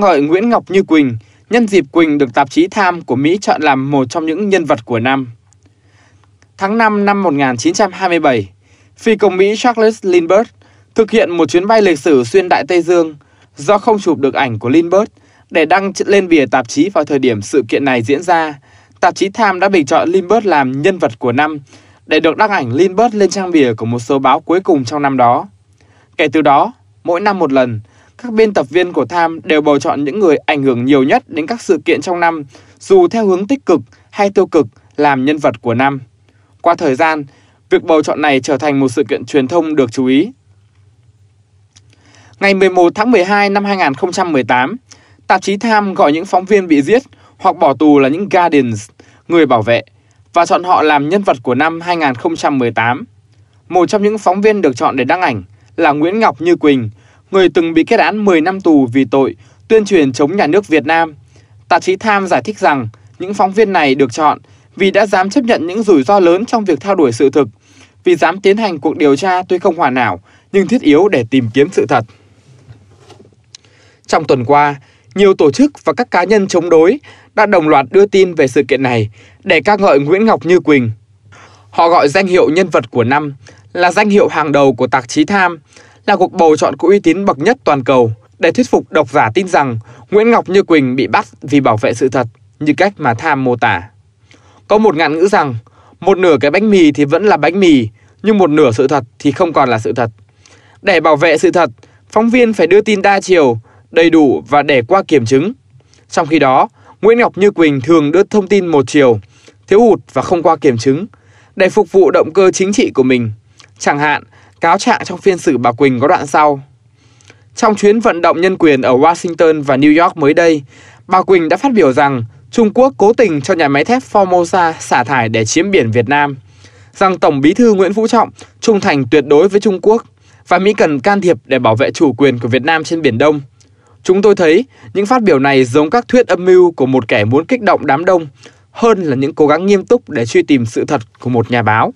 Ngợi Nguyễn Ngọc Như Quỳnh, nhân dịp Quỳnh được tạp chí Time của Mỹ chọn làm một trong những nhân vật của năm. Tháng 5 năm 1927, phi công Mỹ Charles Lindbergh thực hiện một chuyến bay lịch sử xuyên Đại Tây Dương do không chụp được ảnh của Lindbergh để đăng lên bìa tạp chí vào thời điểm sự kiện này diễn ra. Tạp chí Time đã bình chọn Lindbergh làm nhân vật của năm để được đăng ảnh Lindbergh lên trang bìa của một số báo cuối cùng trong năm đó. Kể từ đó, mỗi năm một lần, các biên tập viên của Tham đều bầu chọn những người ảnh hưởng nhiều nhất đến các sự kiện trong năm, dù theo hướng tích cực hay tiêu cực làm nhân vật của năm. Qua thời gian, việc bầu chọn này trở thành một sự kiện truyền thông được chú ý. Ngày 11 tháng 12 năm 2018, tạp chí Tham gọi những phóng viên bị giết hoặc bỏ tù là những Guardians, người bảo vệ, và chọn họ làm nhân vật của năm 2018. Một trong những phóng viên được chọn để đăng ảnh là Nguyễn Ngọc Như Quỳnh, người từng bị kết án 10 năm tù vì tội tuyên truyền chống nhà nước Việt Nam. Tạp chí Tham giải thích rằng những phóng viên này được chọn vì đã dám chấp nhận những rủi ro lớn trong việc theo đuổi sự thực, vì dám tiến hành cuộc điều tra tuy không hoàn hảo nhưng thiết yếu để tìm kiếm sự thật. Trong tuần qua, nhiều tổ chức và các cá nhân chống đối đã đồng loạt đưa tin về sự kiện này để ca ngợi Nguyễn Ngọc Như Quỳnh. Họ gọi danh hiệu nhân vật của năm là danh hiệu hàng đầu của tạp chí Tham, là cuộc bầu chọn có uy tín bậc nhất toàn cầu để thuyết phục độc giả tin rằng Nguyễn Ngọc Như Quỳnh bị bắt vì bảo vệ sự thật như cách mà Tham mô tả. Có một ngạn ngữ rằng một nửa cái bánh mì thì vẫn là bánh mì nhưng một nửa sự thật thì không còn là sự thật. Để bảo vệ sự thật, phóng viên phải đưa tin đa chiều, đầy đủ và để qua kiểm chứng. Trong khi đó, Nguyễn Ngọc Như Quỳnh thường đưa thông tin một chiều, thiếu hụt và không qua kiểm chứng, để phục vụ động cơ chính trị của mình. Chẳng hạn, cáo trạng trong phiên xử bà Quỳnh có đoạn sau. Trong chuyến vận động nhân quyền ở Washington và New York mới đây, bà Quỳnh đã phát biểu rằng Trung Quốc cố tình cho nhà máy thép Formosa xả thải để chiếm biển Việt Nam, rằng Tổng bí thư Nguyễn Phú Trọng trung thành tuyệt đối với Trung Quốc và Mỹ cần can thiệp để bảo vệ chủ quyền của Việt Nam trên Biển Đông. Chúng tôi thấy những phát biểu này giống các thuyết âm mưu của một kẻ muốn kích động đám đông hơn là những cố gắng nghiêm túc để truy tìm sự thật của một nhà báo.